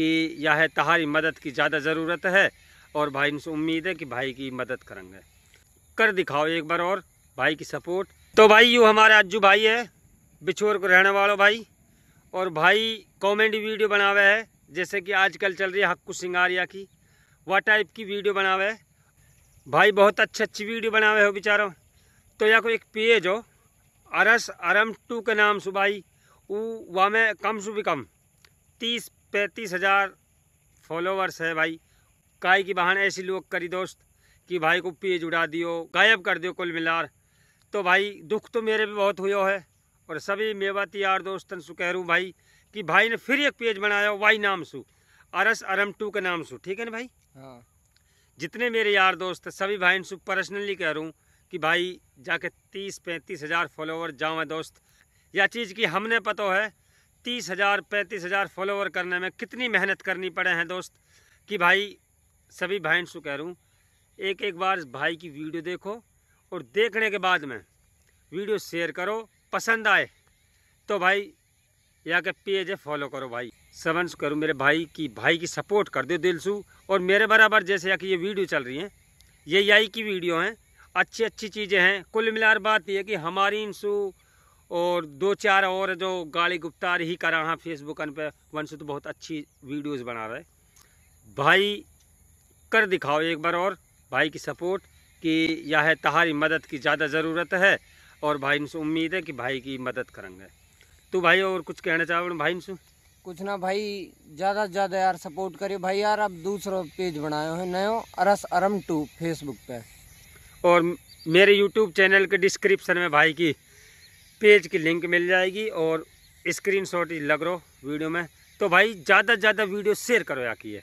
कि यह तहारी मदद की ज़्यादा ज़रूरत है और भाई इनसे उम्मीद है कि भाई की मदद करेंगे कर दिखाओ एक बार और भाई की सपोर्ट तो भाई यूँ हमारे अज्जू भाई है बिछोर को रहने वालों भाई और भाई कॉमेडी वीडियो बनावे है जैसे कि आजकल चल रही है हक्कू सिंगारिया की वह टाइप की वीडियो बनावे है भाई बहुत अच्छी अच्छी वीडियो बनावे हो बेचारों तो या को एक पेज हो अरस अरम टू के नाम से भाई में कम से भी कम तीस पैंतीस हज़ार फॉलोवर्स है भाई काय की बहाने ऐसी लोग करी दोस्त कि भाई को पेज उड़ा दियो गायब कर दियो कुल मिलार तो भाई दुख तो मेरे भी बहुत हुआ है और सभी मेवाती यार दोस्तन सु कह रूँ भाई कि भाई ने फिर एक पेज बनाया वाई नाम सु अरस अरम टू के नाम सु ठीक है ना भाई हाँ। जितने मेरे यार दोस्त सभी भाई सु पर्सनली कह रूँ कि भाई जाके तीस पैंतीस हज़ार फॉलोवर जाऊँ दोस्त यह चीज़ की हमने पता है तीस हज़ार पैंतीस हज़ार फॉलोवर करने में कितनी मेहनत करनी पड़े हैं दोस्त कि भाई सभी भाई से कह रूँ एक एक बार भाई की वीडियो देखो और देखने के बाद में वीडियो शेयर करो पसंद आए तो भाई या के पेज है फॉलो करो भाई सबंस करो मेरे भाई की भाई की सपोर्ट कर दो दिल से और मेरे बराबर जैसे या कि ये वीडियो चल रही है ये यही की वीडियो हैं अच्छी अच्छी चीज़ें हैं कुल मिलाकर बात यह कि हमारी इंसू और दो चार और जो गाली गुप्ता ही करा हाँ फेसबुक पे वंश तो बहुत अच्छी वीडियोस बना रहे भाई कर दिखाओ एक बार और भाई की सपोर्ट कि यह है तहारी मदद की ज़्यादा ज़रूरत है और भाई इनसे उम्मीद है कि भाई की मदद करेंगे तो भाई और कुछ कहना चाहो भाई इनसे कुछ ना भाई ज़्यादा से ज़्यादा यार सपोर्ट करिए भाई यार अब दूसरा पेज बनाए हैं नयो अरस अरम टू फेसबुक पर और मेरे यूट्यूब चैनल के डिस्क्रिप्शन में भाई की पेज की लिंक मिल जाएगी और स्क्रीनशॉट लग रहो वीडियो में तो भाई ज़्यादा से ज़्यादा वीडियो शेयर करो या की